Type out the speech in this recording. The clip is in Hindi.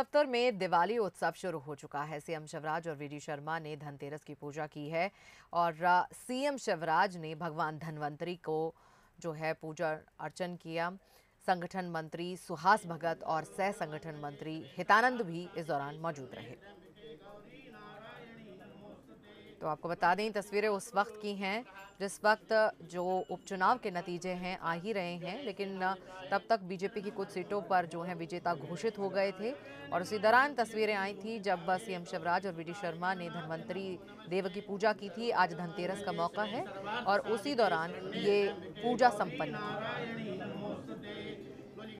दफ्तर में दिवाली उत्सव शुरू हो चुका है सीएम शिवराज और वीडी शर्मा ने धनतेरस की पूजा की है और सीएम शिवराज ने भगवान धनवंतरी को जो है पूजा अर्चन किया संगठन मंत्री सुहास भगत और सह संगठन मंत्री हितानंद भी इस दौरान मौजूद रहे तो आपको बता दें तस्वीरें उस वक्त की हैं जिस वक्त जो उपचुनाव के नतीजे हैं आ ही रहे हैं लेकिन तब तक बीजेपी की कुछ सीटों पर जो है विजेता घोषित हो गए थे और उसी दौरान तस्वीरें आई थी जब सीएम शिवराज और वी शर्मा ने धन्वंतरी देव की पूजा की थी आज धनतेरस का मौका है और उसी दौरान ये पूजा संपन्न